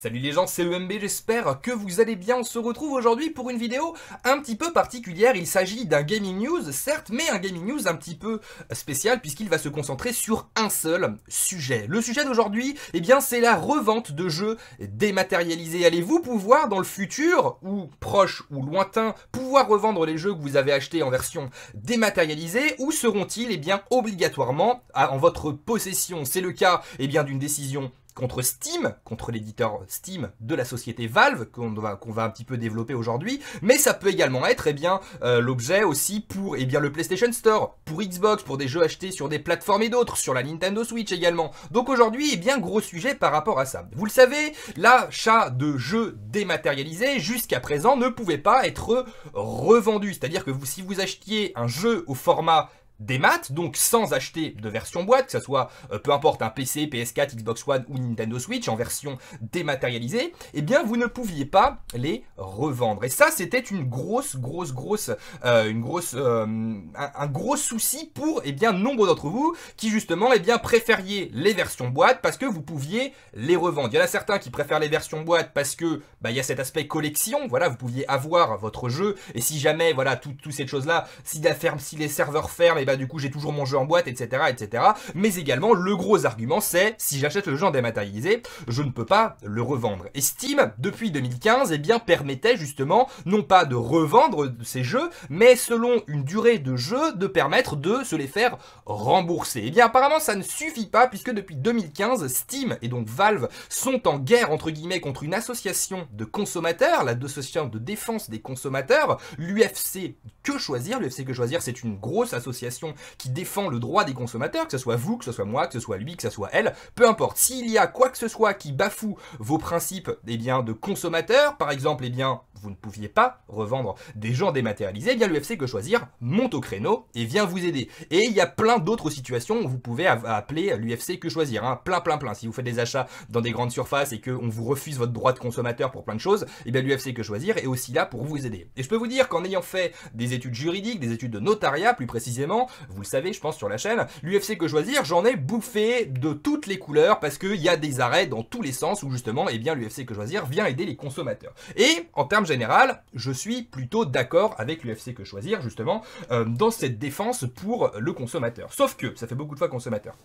Salut les gens, c'est EMB, j'espère que vous allez bien. On se retrouve aujourd'hui pour une vidéo un petit peu particulière. Il s'agit d'un gaming news, certes, mais un gaming news un petit peu spécial puisqu'il va se concentrer sur un seul sujet. Le sujet d'aujourd'hui, eh bien, c'est la revente de jeux dématérialisés. Allez-vous pouvoir, dans le futur, ou proche ou lointain, pouvoir revendre les jeux que vous avez achetés en version dématérialisée ou seront-ils, eh bien, obligatoirement en votre possession C'est le cas, eh bien, d'une décision contre Steam, contre l'éditeur Steam de la société Valve, qu'on va, qu'on va un petit peu développer aujourd'hui, mais ça peut également être eh euh, l'objet aussi pour eh bien, le PlayStation Store, pour Xbox, pour des jeux achetés sur des plateformes et d'autres, sur la Nintendo Switch également. Donc aujourd'hui, eh bien gros sujet par rapport à ça. Vous le savez, l'achat de jeux dématérialisés jusqu'à présent ne pouvait pas être revendu, c'est-à-dire que si vous achetiez un jeu au format des maths, donc sans acheter de version boîte, que ce soit euh, peu importe un PC, PS4, Xbox One ou Nintendo Switch en version dématérialisée, eh bien vous ne pouviez pas les revendre. Et ça c'était une grosse, grosse, grosse, euh, une grosse, euh, un, gros souci pour eh bien nombre d'entre vous qui justement eh bien préfériez les versions boîte parce que vous pouviez les revendre. Il y en a certains qui préfèrent les versions boîte parce que bah, il y a cet aspect collection, voilà, vous pouviez avoir votre jeu et si jamais voilà toutes ces choses là, si la ferme, si les serveurs ferment, eh bah du coup j'ai toujours mon jeu en boîte, etc., etc. Mais également le gros argument c'est si j'achète le jeu en dématérialisé, je ne peux pas le revendre. Et Steam depuis 2015, eh bien permettait justement non pas de revendre ces jeux, mais selon une durée de jeu de permettre de se les faire rembourser. Et eh bien apparemment ça ne suffit pas puisque depuis 2015 Steam et donc Valve sont en guerre entre guillemets contre une association de consommateurs, l'association de défense des consommateurs, l'UFC Que Choisir. L'UFC Que Choisir c'est une grosse association qui défend le droit des consommateurs, que ce soit vous, que ce soit moi, que ce soit lui, que ce soit elle, peu importe. S'il y a quoi que ce soit qui bafoue vos principes eh bien, de consommateur, par exemple, eh bien, vous ne pouviez pas revendre des gens dématérialisés, eh bien l'UFC Que Choisir monte au créneau et vient vous aider. Et il y a plein d'autres situations où vous pouvez appeler l'UFC Que Choisir, hein. plein plein plein. Si vous faites des achats dans des grandes surfaces et qu'on vous refuse votre droit de consommateur pour plein de choses, eh bien l'UFC Que Choisir est aussi là pour vous aider. Et je peux vous dire qu'en ayant fait des études juridiques, des études de notariat plus précisément, vous le savez je pense sur la chaîne, l'UFC Que Choisir, j'en ai bouffé de toutes les couleurs parce qu'il y a des arrêts dans tous les sens où justement, eh bien l'UFC Que Choisir vient aider les consommateurs. Et en termes général, je suis plutôt d'accord avec l'UFC que choisir, justement, euh, dans cette défense pour le consommateur. Sauf que, ça fait beaucoup de fois consommateur.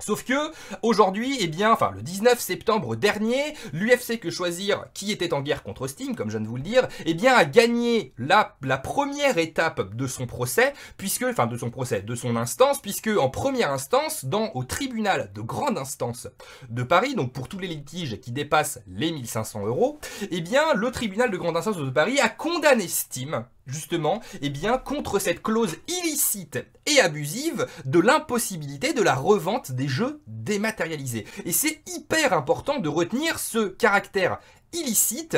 Sauf que aujourd'hui, eh bien, enfin le 19 septembre dernier, l'UFC que choisir, qui était en guerre contre Steam, comme je viens de vous le dire, eh bien a gagné la, première étape de son procès, puisque, enfin de son procès, de son instance, puisque en première instance, dans au tribunal de grande instance de Paris, donc pour tous les litiges qui dépassent les 1500 euros, eh bien le tribunal de grande instance de Paris a condamné Steam justement, eh bien, contre cette clause illicite et abusive de l'impossibilité de la revente des jeux dématérialisés. Et c'est hyper important de retenir ce caractère illicite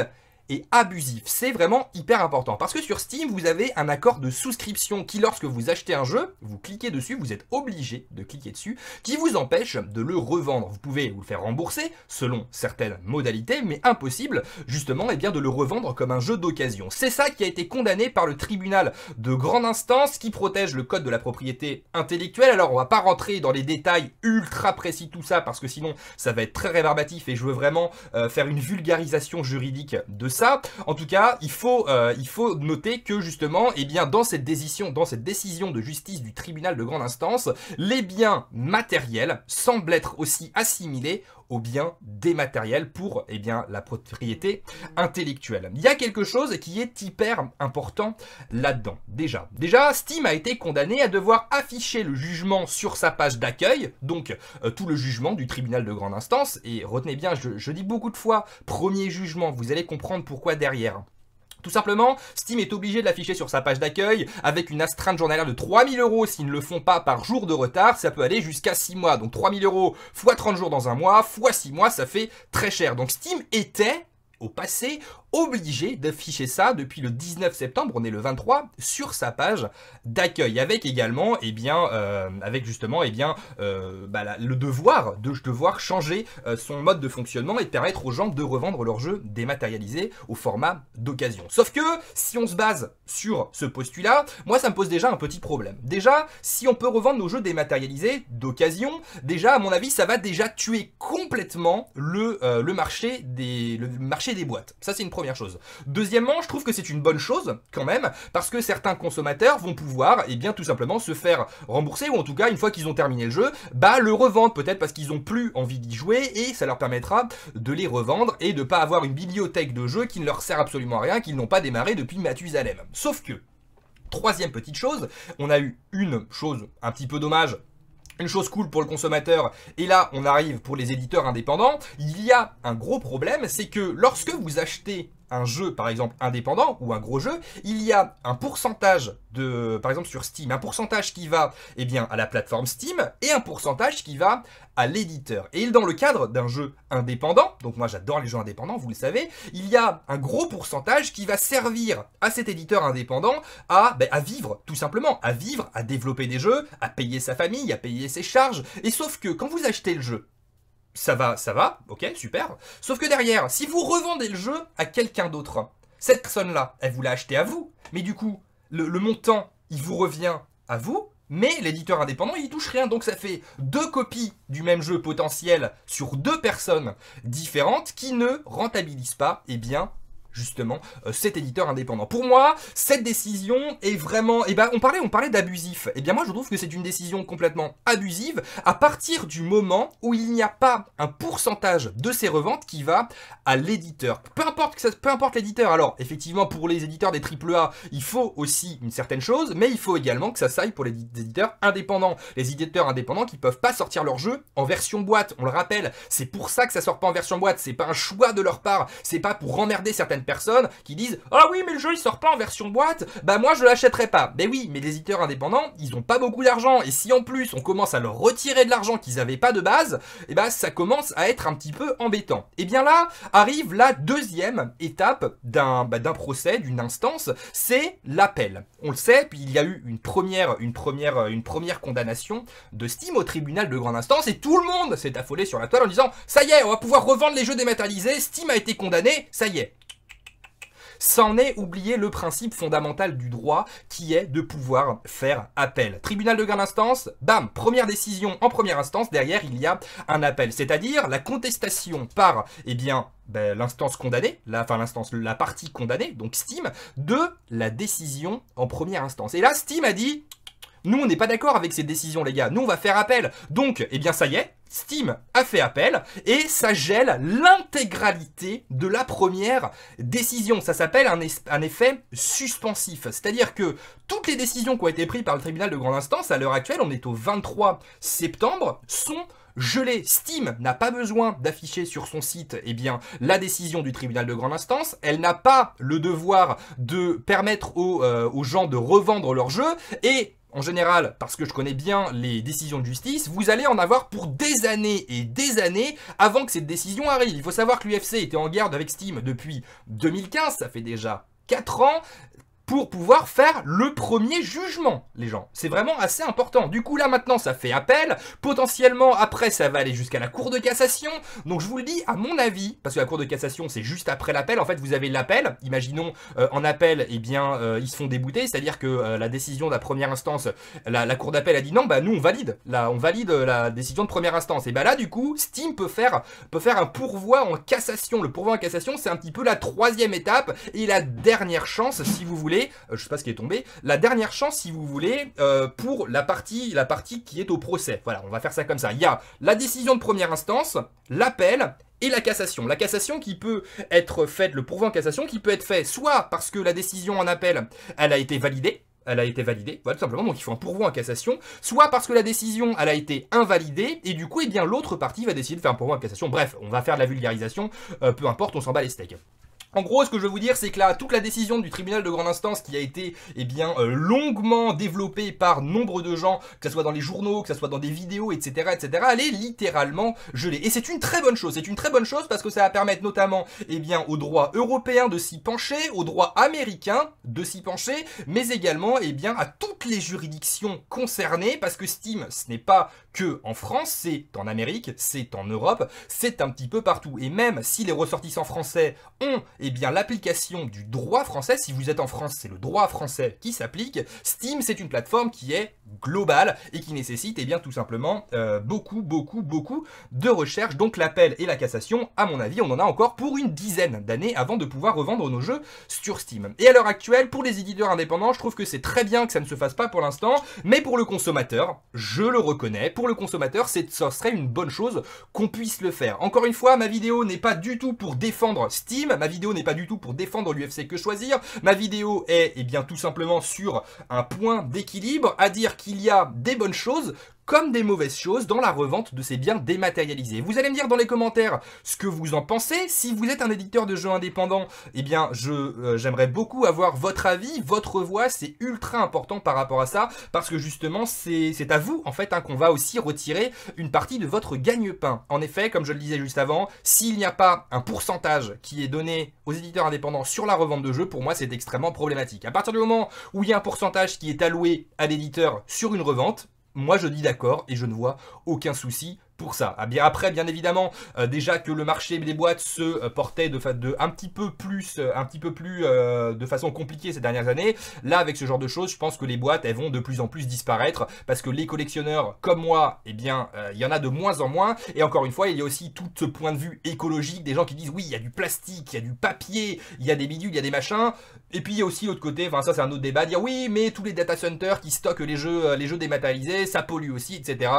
abusif. C'est vraiment hyper important parce que sur Steam, vous avez un accord de souscription qui, lorsque vous achetez un jeu, vous cliquez dessus, vous êtes obligé de cliquer dessus, qui vous empêche de le revendre. Vous pouvez vous le faire rembourser selon certaines modalités, mais impossible justement et eh bien, de le revendre comme un jeu d'occasion. C'est ça qui a été condamné par le tribunal de grande instance qui protège le code de la propriété intellectuelle. Alors on va pas rentrer dans les détails ultra précis tout ça parce que sinon ça va être très rébarbatif et je veux vraiment euh, faire une vulgarisation juridique de ça en tout cas, il faut, euh, il faut noter que justement, et eh bien, dans cette décision, dans cette décision de justice du tribunal de grande instance, les biens matériels semblent être aussi assimilés bien des matériels pour eh bien, la propriété intellectuelle. Il y a quelque chose qui est hyper important là-dedans. Déjà, déjà, Steam a été condamné à devoir afficher le jugement sur sa page d'accueil, donc euh, tout le jugement du tribunal de grande instance. Et retenez bien, je, je dis beaucoup de fois, premier jugement, vous allez comprendre pourquoi derrière. Tout simplement, Steam est obligé de l'afficher sur sa page d'accueil avec une astreinte journalière de 3000 euros s'ils ne le font pas par jour de retard. Ça peut aller jusqu'à 6 mois. Donc 3000 euros x 30 jours dans un mois, x 6 mois, ça fait très cher. Donc Steam était au passé obligé d'afficher ça depuis le 19 septembre, on est le 23, sur sa page d'accueil, avec également, et eh bien, euh, avec justement, et eh bien, euh, bah, le devoir de devoir changer euh, son mode de fonctionnement et permettre aux gens de revendre leur jeux dématérialisé au format d'occasion. Sauf que si on se base sur ce postulat, moi ça me pose déjà un petit problème. Déjà, si on peut revendre nos jeux dématérialisés d'occasion, déjà à mon avis ça va déjà tuer complètement le, le marché des le marché des boîtes. Ça c'est une première chose. Deuxièmement, je trouve que c'est une bonne chose, quand même, parce que certains consommateurs vont pouvoir, et eh bien, tout simplement se faire rembourser, ou en tout cas, une fois qu'ils ont terminé le jeu, bah, le revendre, peut-être parce qu'ils ont plus envie d'y jouer, et ça leur permettra de les revendre, et de pas avoir une bibliothèque de jeux qui ne leur sert absolument à rien, qu'ils n'ont pas démarré depuis Mathusalem. Sauf que, Troisième petite chose, on a eu une chose un petit peu dommage une chose cool pour le consommateur, et là on arrive pour les éditeurs indépendants, il y a un gros problème, c'est que lorsque vous achetez un jeu, par exemple, indépendant ou un gros jeu, il y a un pourcentage de, par exemple, sur Steam, un pourcentage qui va, eh bien, à la plateforme Steam et un pourcentage qui va à l'éditeur. Et dans le cadre d'un jeu indépendant, donc moi j'adore les jeux indépendants, vous le savez, il y a un gros pourcentage qui va servir à cet éditeur indépendant à, ben, à vivre, tout simplement, à vivre, à développer des jeux, à payer sa famille, à payer ses charges. Et sauf que quand vous achetez le jeu, ça va, ça va, ok, super. Sauf que derrière, si vous revendez le jeu à quelqu'un d'autre, cette personne-là, elle vous l'a acheté à vous, mais du coup, le, montant, il vous revient à vous, mais l'éditeur indépendant, il touche rien. Donc ça fait deux copies du même jeu potentiel sur deux personnes différentes qui ne rentabilisent pas, eh bien, justement euh, cet éditeur indépendant. Pour moi, cette décision est vraiment... Eh ben, on parlait, on parlait d'abusif. Eh bien, moi, je trouve que c'est une décision complètement abusive à partir du moment où il n'y a pas un pourcentage de ces reventes qui va à l'éditeur. Peu importe que ça, peu importe l'éditeur. Alors, effectivement, pour les éditeurs des AAA, il faut aussi une certaine chose, mais il faut également que ça s'aille pour les éditeurs indépendants. Les éditeurs indépendants qui ne peuvent pas sortir leur jeu en version boîte. On le rappelle, c'est pour ça que ça sort pas en version boîte. C'est pas un choix de leur part. C'est pas pour emmerder certaines personnes qui disent Ah oui, mais le jeu il sort pas en version boîte, bah moi je l'achèterai pas. Mais ben oui, mais les éditeurs indépendants, ils ont pas beaucoup d'argent et si en plus on commence à leur retirer de l'argent qu'ils avaient pas de base, et eh ben bah, ça commence à être un petit peu embêtant. Et eh bien là arrive la deuxième étape d'un bah, d'un procès, d'une instance, c'est l'appel. On le sait, puis il y a eu une première une première une première condamnation de Steam au tribunal de grande instance et tout le monde s'est affolé sur la toile en disant ça y est, on va pouvoir revendre les jeux dématérialisés, Steam a été condamné, ça y est s'en est oublié le principe fondamental du droit qui est de pouvoir faire appel. Tribunal de grande instance, bam, première décision en première instance, derrière il y a un appel, c'est-à-dire la contestation par, eh bien, ben, l'instance condamnée, la, enfin l'instance, la partie condamnée, donc Steam, de la décision en première instance. Et là, Steam a dit nous, on n'est pas d'accord avec ces décisions, les gars. Nous, on va faire appel. Donc, eh bien, ça y est, Steam a fait appel et ça gèle l'intégralité de la première décision. Ça s'appelle un, effet suspensif. C'est-à-dire que toutes les décisions qui ont été prises par le tribunal de grande instance, à l'heure actuelle, on est au 23 septembre, sont gelées. Steam n'a pas besoin d'afficher sur son site eh bien, la décision du tribunal de grande instance. Elle n'a pas le devoir de permettre aux, euh, gens de revendre leurs jeu. Et en général, parce que je connais bien les décisions de justice, vous allez en avoir pour des années et des années avant que cette décision arrive. Il faut savoir que l'UFC était en garde avec Steam depuis 2015, ça fait déjà 4 ans, pour pouvoir faire le premier jugement, les gens. C'est vraiment assez important. Du coup, là, maintenant, ça fait appel. Potentiellement, après, ça va aller jusqu'à la Cour de cassation. Donc, je vous le dis, à mon avis, parce que la Cour de cassation, c'est juste après l'appel. En fait, vous avez l'appel. Imaginons, euh, en appel, eh bien, euh, ils se font débouter. C'est-à-dire que euh, la décision de la première instance, la, Cour d'appel a dit non, bah, nous, on valide. Là, on valide la décision de première instance. Et bah là, du coup, Steam peut faire, peut faire un pourvoi en cassation. Le pourvoi en cassation, c'est un petit peu la troisième étape et la dernière chance, si vous voulez, euh, je sais pas ce qui est tombé, la dernière chance, si vous voulez, euh, pour la partie, la partie qui est au procès. Voilà, on va faire ça comme ça. Il y a la décision de première instance, l'appel et la cassation. La cassation qui peut être faite, le pourvoi en cassation qui peut être fait soit parce que la décision en appel, elle a été validée, elle a été validée, voilà, tout simplement, donc il faut un pourvoi en cassation, soit parce que la décision, elle a été invalidée, et du coup, et eh bien, l'autre partie va décider de faire un pourvoi en cassation. Bref, on va faire de la vulgarisation, euh, peu importe, on s'en bat les steaks. En gros, ce que je veux vous dire, c'est que là, toute la décision du tribunal de grande instance qui a été eh bien, euh, longuement développée par nombre de gens, que ce soit dans les journaux, que ce soit dans des vidéos, etc., etc., elle est littéralement gelée. Et c'est une très bonne chose. C'est une très bonne chose parce que ça va permettre notamment eh bien, au droit européen de s'y pencher, au droit américain de s'y pencher, mais également eh bien, à toutes les juridictions concernées parce que Steam, ce n'est pas que en France, c'est en Amérique, c'est en Europe, c'est un petit peu partout. Et même si les ressortissants français ont eh bien l'application du droit français, si vous êtes en France, c'est le droit français qui s'applique. Steam, c'est une plateforme qui est globale et qui nécessite et eh bien tout simplement euh, beaucoup, beaucoup, beaucoup de recherche. Donc l'appel et la cassation, à mon avis, on en a encore pour une dizaine d'années avant de pouvoir revendre nos jeux sur Steam. Et à l'heure actuelle, pour les éditeurs indépendants, je trouve que c'est très bien que ça ne se fasse pas pour l'instant, mais pour le consommateur, je le reconnais, pour le consommateur, ce serait une bonne chose qu'on puisse le faire. Encore une fois, ma vidéo n'est pas du tout pour défendre Steam, ma vidéo n'est pas du tout pour défendre l'UFC que choisir. Ma vidéo est eh bien tout simplement sur un point d'équilibre, à dire qu'il y a des bonnes choses comme des mauvaises choses dans la revente de ces biens dématérialisés. Vous allez me dire dans les commentaires ce que vous en pensez. Si vous êtes un éditeur de jeux indépendants, eh bien, je euh, j'aimerais beaucoup avoir votre avis, votre voix. C'est ultra important par rapport à ça parce que justement, c'est à vous en fait hein, qu'on va aussi retirer une partie de votre gagne-pain. En effet, comme je le disais juste avant, s'il n'y a pas un pourcentage qui est donné aux éditeurs indépendants sur la revente de jeux, pour moi, c'est extrêmement problématique. À partir du moment où il y a un pourcentage qui est alloué à l'éditeur sur une revente, moi, je dis d'accord et je ne vois aucun souci pour ça. Ah, après, bien évidemment, euh, déjà que le marché des boîtes se euh, portait de, de un petit peu plus, euh, un petit peu plus de façon compliquée ces dernières années. Là, avec ce genre de choses, je pense que les boîtes, elles vont de plus en plus disparaître parce que les collectionneurs comme moi, eh bien, il y en a de moins en moins. Et encore une fois, il y a aussi tout ce point de vue écologique des gens qui disent oui, il y a du plastique, il y a du papier, il y a des bidules, il y a des machins. Et puis il y a aussi l'autre côté, enfin ça c'est un autre débat, dire oui, mais tous les data centers qui stockent les jeux, les jeux dématérialisés, ça pollue aussi, etc.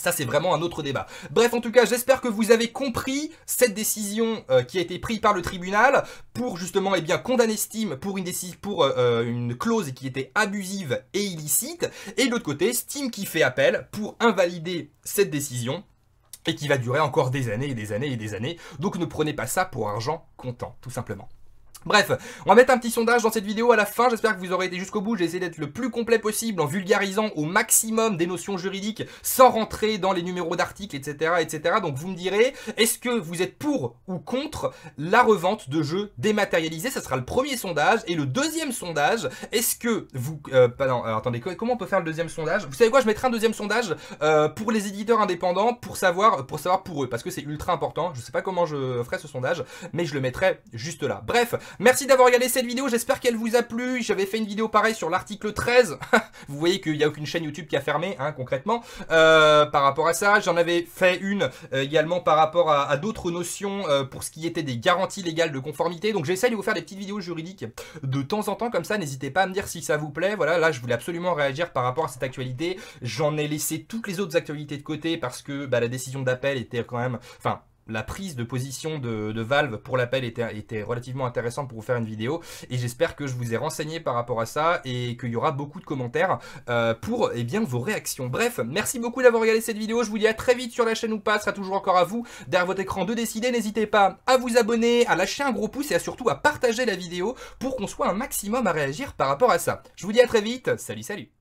Ça, c'est vraiment un autre débat. Bref, en tout cas, j'espère que vous avez compris cette décision euh, qui a été prise par le tribunal pour justement et eh bien, condamner Steam pour, une, pour euh, euh, une clause qui était abusive et illicite. Et de l'autre côté, Steam qui fait appel pour invalider cette décision et qui va durer encore des années et des années et des années. Donc ne prenez pas ça pour argent comptant, tout simplement. Bref, on va mettre un petit sondage dans cette vidéo à la fin, j'espère que vous aurez été jusqu'au bout, j'ai essayé d'être le plus complet possible en vulgarisant au maximum des notions juridiques sans rentrer dans les numéros d'articles, etc., etc. Donc vous me direz, est-ce que vous êtes pour ou contre la revente de jeux dématérialisés Ça sera le premier sondage. Et le deuxième sondage, est-ce que vous... Euh, pardon, attendez, comment on peut faire le deuxième sondage Vous savez quoi, je mettrai un deuxième sondage euh, pour les éditeurs indépendants pour savoir, pour savoir pour eux, parce que c'est ultra important, je sais pas comment je ferai ce sondage, mais je le mettrai juste là. Bref Merci d'avoir regardé cette vidéo, j'espère qu'elle vous a plu. J'avais fait une vidéo pareille sur l'article 13. vous voyez qu'il n'y a aucune chaîne YouTube qui a fermé, hein, concrètement, euh, par rapport à ça. J'en avais fait une euh, également par rapport à, d'autres notions euh, pour ce qui était des garanties légales de conformité. Donc j'essaie de vous faire des petites vidéos juridiques de temps en temps comme ça. N'hésitez pas à me dire si ça vous plaît. Voilà, là je voulais absolument réagir par rapport à cette actualité. J'en ai laissé toutes les autres actualités de côté parce que bah, la décision d'appel était quand même... Enfin, la prise de position de, Valve pour l'appel était, était, relativement intéressante pour vous faire une vidéo. Et j'espère que je vous ai renseigné par rapport à ça et qu'il y aura beaucoup de commentaires euh, pour eh bien, vos réactions. Bref, merci beaucoup d'avoir regardé cette vidéo. Je vous dis à très vite sur la chaîne ou pas. Ce sera toujours encore à vous derrière votre écran de décider. N'hésitez pas à vous abonner, à lâcher un gros pouce et à surtout à partager la vidéo pour qu'on soit un maximum à réagir par rapport à ça. Je vous dis à très vite. Salut, salut